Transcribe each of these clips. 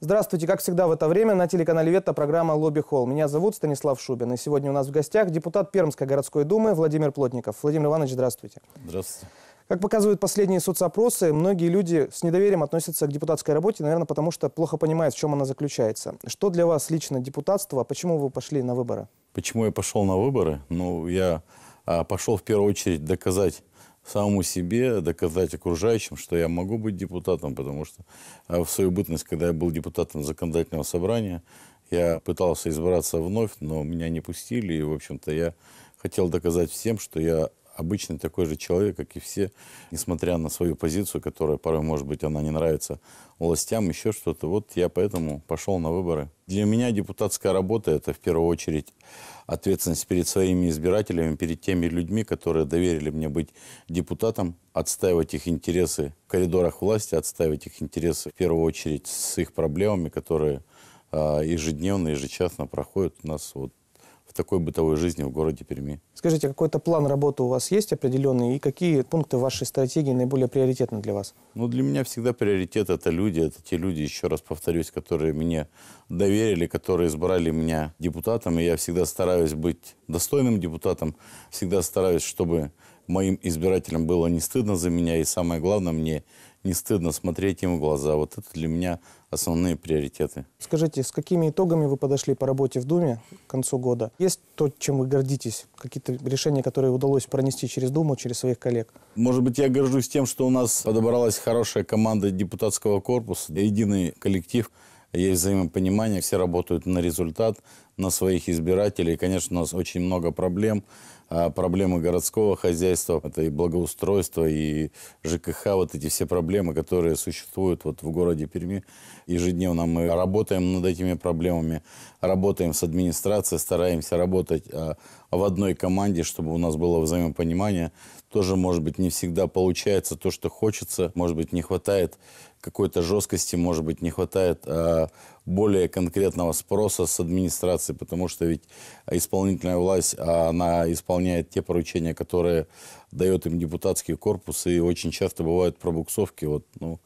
Здравствуйте. Как всегда в это время на телеканале Ветта программа «Лобби Холл». Меня зовут Станислав Шубин. И сегодня у нас в гостях депутат Пермской городской думы Владимир Плотников. Владимир Иванович, здравствуйте. Здравствуйте. Как показывают последние соцопросы, многие люди с недоверием относятся к депутатской работе, наверное, потому что плохо понимают, в чем она заключается. Что для вас лично депутатство? Почему вы пошли на выборы? Почему я пошел на выборы? Ну, я а, пошел в первую очередь доказать самому себе, доказать окружающим, что я могу быть депутатом, потому что а, в свою бытность, когда я был депутатом законодательного собрания, я пытался избраться вновь, но меня не пустили, и, в общем-то, я хотел доказать всем, что я обычный такой же человек, как и все, несмотря на свою позицию, которая порой, может быть, она не нравится властям, еще что-то. Вот я поэтому пошел на выборы. Для меня депутатская работа – это в первую очередь ответственность перед своими избирателями, перед теми людьми, которые доверили мне быть депутатом, отстаивать их интересы в коридорах власти, отстаивать их интересы в первую очередь с их проблемами, которые а, ежедневно, ежечасно проходят у нас вот в такой бытовой жизни в городе Перми. Скажите, какой-то план работы у вас есть определенный, и какие пункты вашей стратегии наиболее приоритетны для вас? Ну, для меня всегда приоритет – это люди, это те люди, еще раз повторюсь, которые мне доверили, которые избрали меня депутатом, и я всегда стараюсь быть достойным депутатом, всегда стараюсь, чтобы моим избирателям было не стыдно за меня, и самое главное, мне не стыдно смотреть им в глаза. Вот это для меня основные приоритеты. Скажите, с какими итогами вы подошли по работе в Думе к концу года? Есть то, чем вы гордитесь? Какие-то решения, которые удалось пронести через Думу, через своих коллег? Может быть, я горжусь тем, что у нас подобралась хорошая команда депутатского корпуса, единый коллектив – есть взаимопонимание, все работают на результат, на своих избирателей. Конечно, у нас очень много проблем. А, проблемы городского хозяйства, это и благоустройство, и ЖКХ, вот эти все проблемы, которые существуют вот в городе Перми ежедневно. Мы работаем над этими проблемами, работаем с администрацией, стараемся работать а, в одной команде, чтобы у нас было взаимопонимание тоже, может быть, не всегда получается то, что хочется. Может быть, не хватает какой-то жесткости, может быть, не хватает а, более конкретного спроса с администрации, потому что ведь исполнительная власть, а, она исполняет те поручения, которые дает им депутатский корпус, и очень часто бывают пробуксовки. Вот, ну,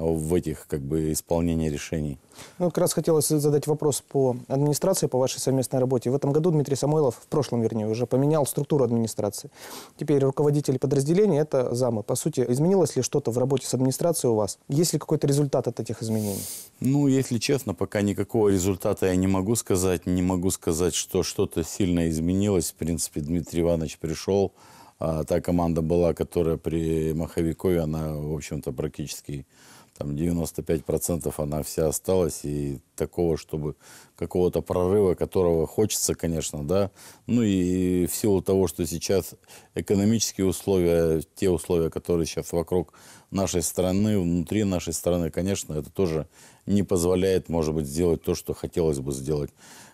в этих как бы исполнении решений. Ну, как раз хотелось задать вопрос по администрации, по вашей совместной работе. В этом году Дмитрий Самойлов, в прошлом, вернее, уже поменял структуру администрации. Теперь руководители подразделений – это замы. По сути, изменилось ли что-то в работе с администрацией у вас? Есть ли какой-то результат от этих изменений? Ну, если честно, пока никакого результата я не могу сказать. Не могу сказать, что что-то сильно изменилось. В принципе, Дмитрий Иванович пришел, а та команда была, которая при Маховикове, она, в общем-то, практически там 95% она вся осталась, и такого, чтобы какого-то прорыва, которого хочется, конечно, да, ну и в силу того, что сейчас экономические условия, те условия, которые сейчас вокруг нашей страны, внутри нашей страны, конечно, это тоже не позволяет, может быть, сделать то, что хотелось бы сделать.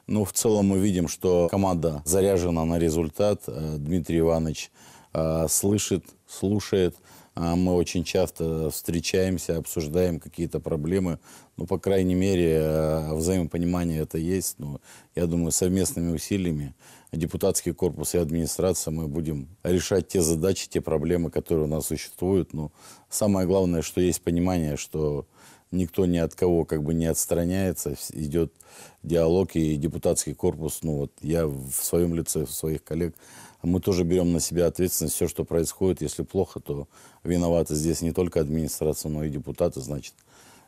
Но ну, в целом мы видим, что команда заряжена на результат, э, Дмитрий Иванович э, слышит, слушает, а мы очень часто встречаемся, обсуждаем какие-то проблемы. Ну, по крайней мере, э, взаимопонимание это есть. Но ну, я думаю, совместными усилиями депутатский корпус и администрация мы будем решать те задачи, те проблемы, которые у нас существуют. Но ну, самое главное, что есть понимание, что никто ни от кого как бы не отстраняется, идет диалог, и депутатский корпус, ну вот я в своем лице, в своих коллег, мы тоже берем на себя ответственность, все, что происходит, если плохо, то виноваты здесь не только администрация, но и депутаты, значит,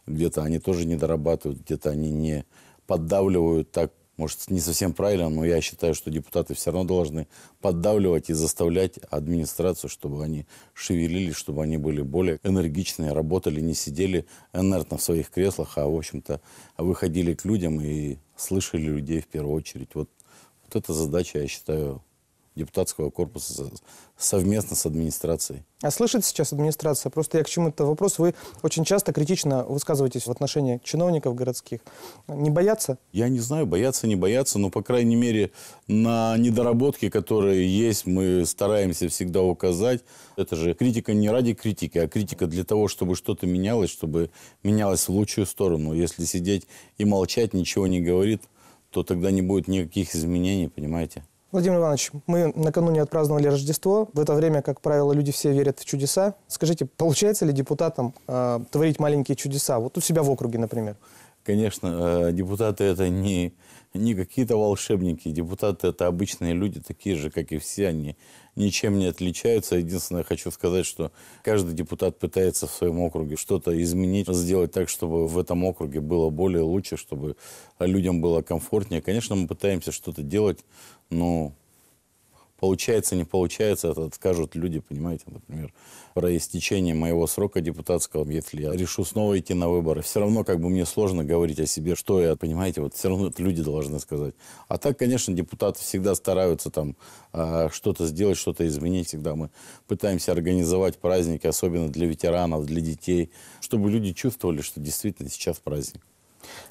где-то они тоже не дорабатывают, где-то они не поддавливают так, может, не совсем правильно, но я считаю, что депутаты все равно должны поддавливать и заставлять администрацию, чтобы они шевелились, чтобы они были более энергичные, работали, не сидели инертно в своих креслах, а, в общем-то, выходили к людям и слышали людей в первую очередь. Вот, вот эта задача, я считаю, депутатского корпуса совместно с администрацией. А слышит сейчас администрация? Просто я к чему-то вопрос. Вы очень часто критично высказываетесь в отношении чиновников городских. Не боятся? Я не знаю, боятся, не боятся, но, по крайней мере, на недоработки, которые есть, мы стараемся всегда указать. Это же критика не ради критики, а критика для того, чтобы что-то менялось, чтобы менялось в лучшую сторону. Если сидеть и молчать, ничего не говорит, то тогда не будет никаких изменений, понимаете? Владимир Иванович, мы накануне отпраздновали Рождество. В это время, как правило, люди все верят в чудеса. Скажите, получается ли депутатам э, творить маленькие чудеса? Вот у себя в округе, например. Конечно, э, депутаты это не, не какие-то волшебники. Депутаты это обычные люди, такие же, как и все. Они ничем не отличаются. Единственное, хочу сказать, что каждый депутат пытается в своем округе что-то изменить, сделать так, чтобы в этом округе было более лучше, чтобы людям было комфортнее. Конечно, мы пытаемся что-то делать, но Получается, не получается, это скажут люди, понимаете, например, про истечение моего срока депутатского, если я решу снова идти на выборы. Все равно как бы мне сложно говорить о себе, что я, понимаете, вот все равно это люди должны сказать. А так, конечно, депутаты всегда стараются там а, что-то сделать, что-то изменить. Всегда мы пытаемся организовать праздники, особенно для ветеранов, для детей, чтобы люди чувствовали, что действительно сейчас праздник.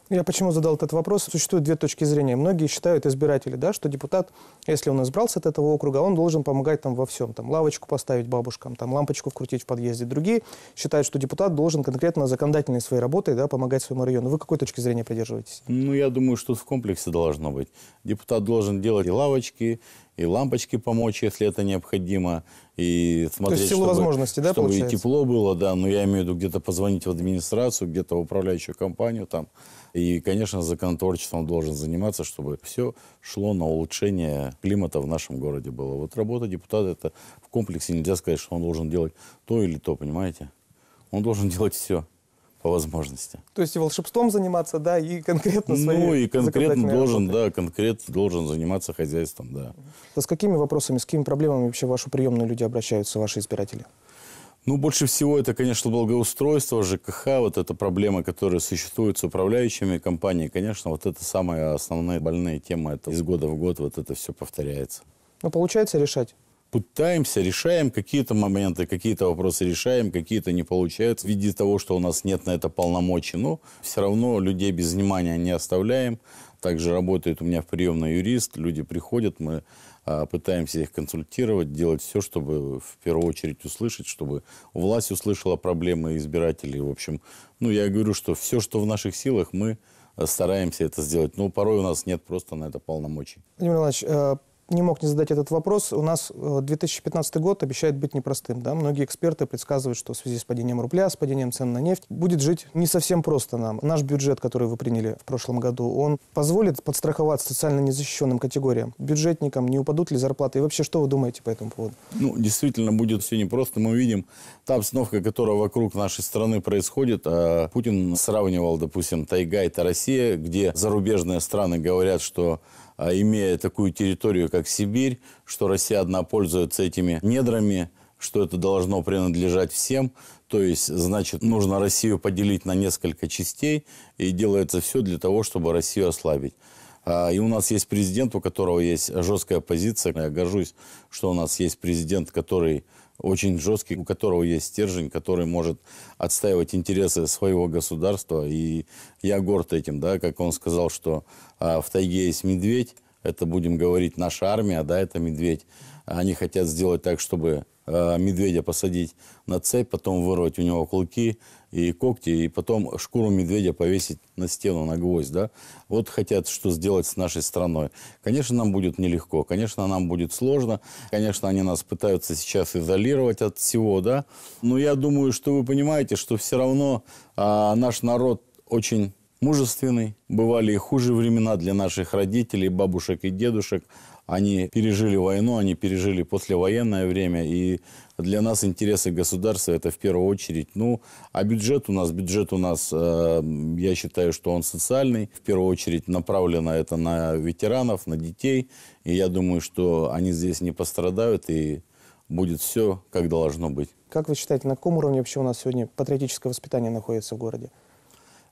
Я почему задал этот вопрос? Существует две точки зрения. Многие считают избиратели, да, что депутат, если он избрался от этого округа, он должен помогать там во всем. Там лавочку поставить бабушкам, там лампочку вкрутить в подъезде. Другие считают, что депутат должен конкретно законодательной своей работой да, помогать своему району. Вы какой точки зрения придерживаетесь? Ну, я думаю, что в комплексе должно быть. Депутат должен делать и лавочки, и лампочки помочь, если это необходимо, и смотреть, То есть, чтобы, возможности, да, чтобы и тепло было, да, но я имею в виду где-то позвонить в администрацию, где-то в управляющую компанию там, и, конечно, законотворчеством должен заниматься, чтобы все шло на улучшение климата в нашем городе было. Вот работа депутата, это в комплексе нельзя сказать, что он должен делать то или то, понимаете? Он должен делать все по возможности. То есть и волшебством заниматься, да, и конкретно своей Ну и конкретно должен, работой. да, конкретно должен заниматься хозяйством, да. А с какими вопросами, с какими проблемами вообще в вашу приемную люди обращаются, ваши избиратели? Ну, больше всего это, конечно, благоустройство, ЖКХ, вот эта проблема, которая существует с управляющими компаниями. Конечно, вот это самая основная больная тема, это из года в год вот это все повторяется. Ну, получается решать? пытаемся, решаем какие-то моменты, какие-то вопросы решаем, какие-то не получаются. В виде того, что у нас нет на это полномочий, но все равно людей без внимания не оставляем. Также работает у меня в приемной юрист, люди приходят, мы а, пытаемся их консультировать, делать все, чтобы в первую очередь услышать, чтобы власть услышала проблемы избирателей. В общем, ну я говорю, что все, что в наших силах, мы а, стараемся это сделать. Но порой у нас нет просто на это полномочий. Владимир Иванович, а, не мог не задать этот вопрос. У нас 2015 э, год обещает быть непростым. Да? Многие эксперты предсказывают, что в связи с падением рубля, с падением цен на нефть, будет жить не совсем просто нам. Наш бюджет, который вы приняли в прошлом году, он позволит подстраховаться социально незащищенным категориям? Бюджетникам не упадут ли зарплаты? И вообще, что вы думаете по этому поводу? Ну, действительно, будет все непросто. Мы видим та обстановка, которая вокруг нашей страны происходит. А Путин сравнивал, допустим, Тайга – это Россия, где зарубежные страны говорят, что а, имея такую территорию, как Сибирь, что Россия одна пользуется этими недрами, что это должно принадлежать всем. То есть, значит, нужно Россию поделить на несколько частей, и делается все для того, чтобы Россию ослабить. А, и у нас есть президент, у которого есть жесткая позиция. Я горжусь, что у нас есть президент, который очень жесткий, у которого есть стержень, который может отстаивать интересы своего государства. И я горд этим, да, как он сказал, что а, в тайге есть медведь, это будем говорить наша армия, да, это медведь. Они хотят сделать так, чтобы Э, медведя посадить на цепь, потом вырвать у него клыки и когти, и потом шкуру медведя повесить на стену, на гвоздь, да? Вот хотят что сделать с нашей страной. Конечно, нам будет нелегко, конечно, нам будет сложно, конечно, они нас пытаются сейчас изолировать от всего, да? Но я думаю, что вы понимаете, что все равно а, наш народ очень мужественный. Бывали и хуже времена для наших родителей, бабушек и дедушек. Они пережили войну, они пережили послевоенное время, и для нас интересы государства это в первую очередь. Ну, а бюджет у нас, бюджет у нас, э, я считаю, что он социальный. В первую очередь направлено это на ветеранов, на детей, и я думаю, что они здесь не пострадают и будет все, как должно быть. Как вы считаете, на каком уровне вообще у нас сегодня патриотическое воспитание находится в городе?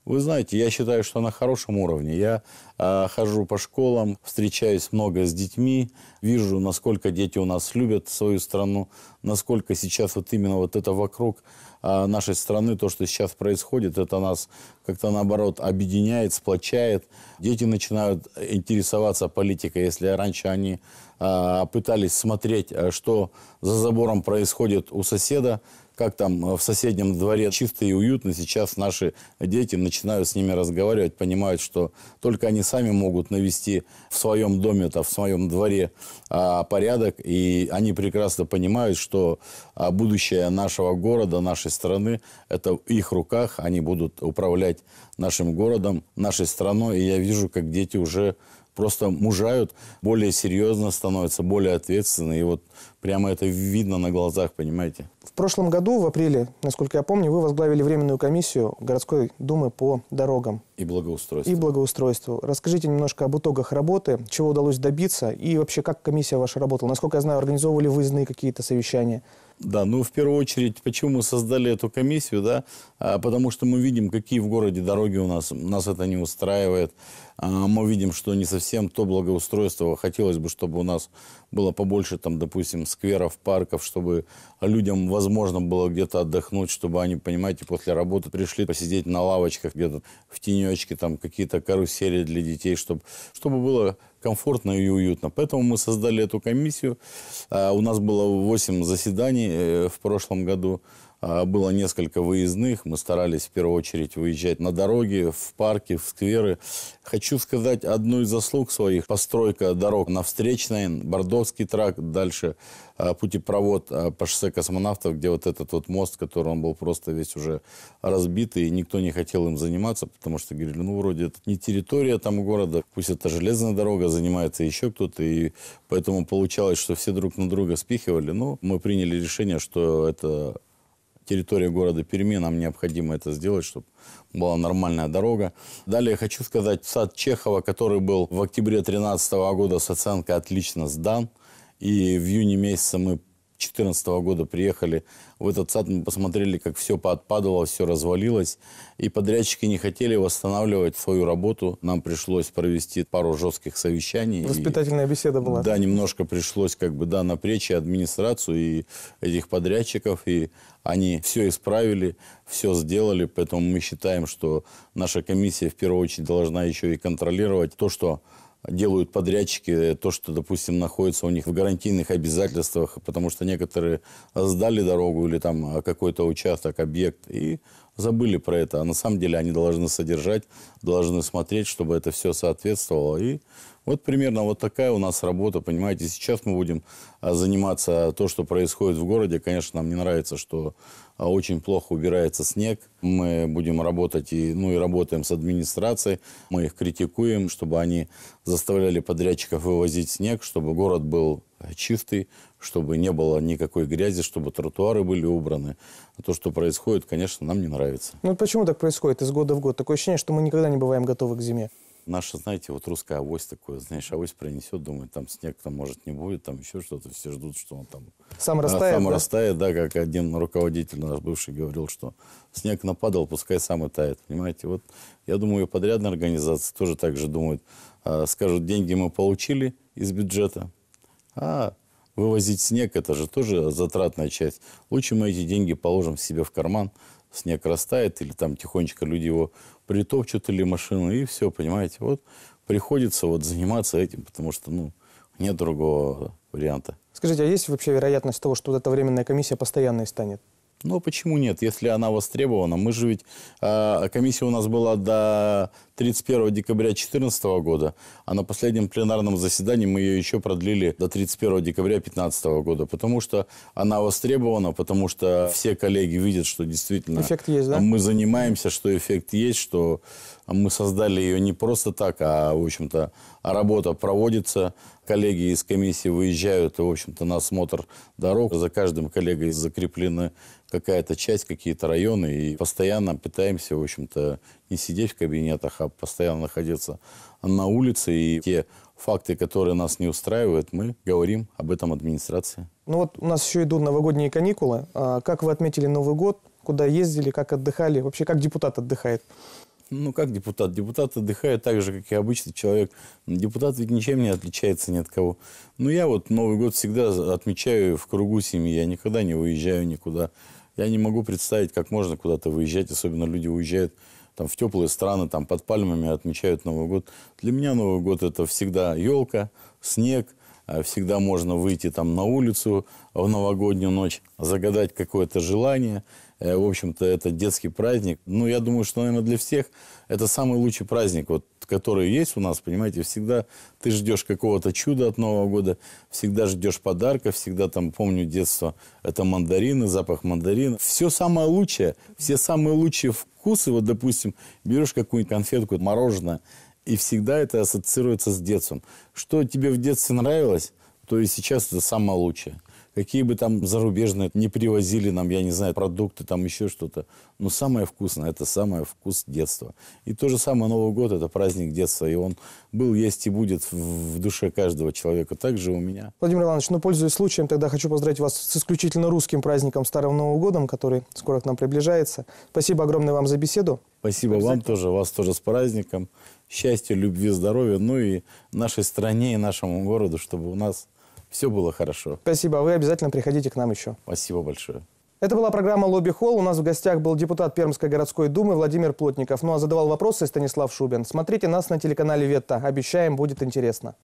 Вы знаете, я считаю, что на хорошем уровне. Я э, хожу по школам, встречаюсь много с детьми, вижу, насколько дети у нас любят свою страну, насколько сейчас вот именно вот это вокруг э, нашей страны, то, что сейчас происходит, это нас как-то наоборот объединяет, сплочает. Дети начинают интересоваться политикой, если раньше они э, пытались смотреть, что за забором происходит у соседа, как там э, в соседнем дворе чисто и уютно. Сейчас наши дети начинают с ними разговаривать, понимают, что только они сами могут навести в своем доме, -то, в своем дворе а, порядок. И они прекрасно понимают, что а, будущее нашего города, нашей страны, это в их руках. Они будут управлять нашим городом, нашей страной. И я вижу, как дети уже просто мужают, более серьезно становятся, более ответственны. И вот прямо это видно на глазах, понимаете. В прошлом году, в апреле, насколько я помню, вы возглавили Временную комиссию городской думы по дорогам. И благоустройству. И благоустройству. Расскажите немножко об итогах работы, чего удалось добиться и вообще как комиссия ваша работала. Насколько я знаю, организовывали выездные какие-то совещания. Да, ну в первую очередь, почему мы создали эту комиссию, да, а, потому что мы видим, какие в городе дороги у нас, нас это не устраивает, а, мы видим, что не совсем то благоустройство. Хотелось бы, чтобы у нас было побольше, там, допустим, скверов, парков, чтобы людям возможно было где-то отдохнуть, чтобы они, понимаете, после работы пришли посидеть на лавочках где-то в тенечке, там какие-то карусели для детей, чтобы, чтобы было комфортно и уютно. Поэтому мы создали эту комиссию. А, у нас было 8 заседаний э, в прошлом году. А, было несколько выездных. Мы старались в первую очередь выезжать на дороги, в парки, в скверы. Хочу сказать одну из заслуг своих. Постройка дорог на Встречной, Бордовский тракт, дальше а, путепровод а, по шоссе космонавтов, где вот этот вот мост, который он был просто весь уже разбитый, и никто не хотел им заниматься, потому что говорили, ну, вроде это не территория там города, пусть это железная дорога, занимается еще кто-то, и поэтому получалось, что все друг на друга спихивали. Но мы приняли решение, что это территория города Перми. Нам необходимо это сделать, чтобы была нормальная дорога. Далее хочу сказать, сад Чехова, который был в октябре 2013 года с оценкой «отлично сдан», и в июне месяце мы 2014 года приехали в этот сад, мы посмотрели, как все подпадало все развалилось. И подрядчики не хотели восстанавливать свою работу. Нам пришлось провести пару жестких совещаний. Воспитательная и, беседа была. Да, немножко пришлось как бы, да, напрячь и администрацию, и этих подрядчиков. И они все исправили, все сделали. Поэтому мы считаем, что наша комиссия в первую очередь должна еще и контролировать то, что делают подрядчики, то, что, допустим, находится у них в гарантийных обязательствах, потому что некоторые сдали дорогу или там какой-то участок, объект, и забыли про это. А на самом деле они должны содержать, должны смотреть, чтобы это все соответствовало. И вот примерно вот такая у нас работа, понимаете. Сейчас мы будем а, заниматься то, что происходит в городе. Конечно, нам не нравится, что а, очень плохо убирается снег. Мы будем работать и, ну, и работаем с администрацией. Мы их критикуем, чтобы они заставляли подрядчиков вывозить снег, чтобы город был а, чистый, чтобы не было никакой грязи, чтобы тротуары были убраны. То, что происходит, конечно, нам не нравится. Ну почему так происходит из года в год? Такое ощущение, что мы никогда не бываем готовы к зиме наша, знаете, вот русская авось такое, знаешь, авось принесет, думает, там снег там может не будет, там еще что-то, все ждут, что он там... Сам а, растает, Сам да? растает, да, как один руководитель наш бывший говорил, что снег нападал, пускай сам и тает, понимаете. Вот я думаю, и подрядные организации тоже так же думают. А, скажут, деньги мы получили из бюджета, а вывозить снег, это же тоже затратная часть. Лучше мы эти деньги положим себе в карман – снег растает, или там тихонечко люди его притопчут, или машину, и все, понимаете. Вот приходится вот заниматься этим, потому что, ну, нет другого варианта. Скажите, а есть вообще вероятность того, что вот эта временная комиссия постоянной станет? Ну, а почему нет, если она востребована? Мы же ведь, а, комиссия у нас была до 31 декабря 2014 года, а на последнем пленарном заседании мы ее еще продлили до 31 декабря 2015 года, потому что она востребована, потому что все коллеги видят, что действительно эффект есть, да? мы занимаемся, что эффект есть, что мы создали ее не просто так, а, в общем-то, работа проводится, коллеги из комиссии выезжают, в общем-то, на осмотр дорог. За каждым коллегой закреплена какая-то часть, какие-то районы. И постоянно пытаемся, в общем-то, не сидеть в кабинетах, а постоянно находиться на улице. И те факты, которые нас не устраивают, мы говорим об этом администрации. Ну вот у нас еще идут новогодние каникулы. А как вы отметили Новый год? Куда ездили, как отдыхали? Вообще, как депутат отдыхает? ну как депутат? Депутат отдыхает так же, как и обычный человек. Депутат ведь ничем не отличается ни от кого. Ну я вот Новый год всегда отмечаю в кругу семьи, я никогда не уезжаю никуда. Я не могу представить, как можно куда-то выезжать, особенно люди уезжают там, в теплые страны, там, под пальмами отмечают Новый год. Для меня Новый год – это всегда елка, снег – Э, всегда можно выйти там на улицу в новогоднюю ночь, загадать какое-то желание. Э, в общем-то, это детский праздник. Ну, я думаю, что, наверное, для всех это самый лучший праздник, вот, который есть у нас, понимаете. Всегда ты ждешь какого-то чуда от Нового года, всегда ждешь подарка, всегда там, помню детство, это мандарины, запах мандарин. Все самое лучшее, все самые лучшие вкусы, вот, допустим, берешь какую-нибудь конфетку, мороженое, и всегда это ассоциируется с детством. Что тебе в детстве нравилось, то и сейчас это самое лучшее. Какие бы там зарубежные не привозили нам, я не знаю, продукты, там еще что-то. Но самое вкусное – это самое вкус детства. И то же самое Новый год – это праздник детства. И он был, есть и будет в душе каждого человека. Так же у меня. Владимир Иванович, ну, пользуясь случаем, тогда хочу поздравить вас с исключительно русским праздником Старым Новым Годом, который скоро к нам приближается. Спасибо огромное вам за беседу. Спасибо вам тоже, вас тоже с праздником. Счастья, любви, здоровья, ну и нашей стране и нашему городу, чтобы у нас все было хорошо. Спасибо, а вы обязательно приходите к нам еще. Спасибо большое. Это была программа «Лобби Холл». У нас в гостях был депутат Пермской городской думы Владимир Плотников. Ну а задавал вопросы Станислав Шубин. Смотрите нас на телеканале «Ветта». Обещаем, будет интересно.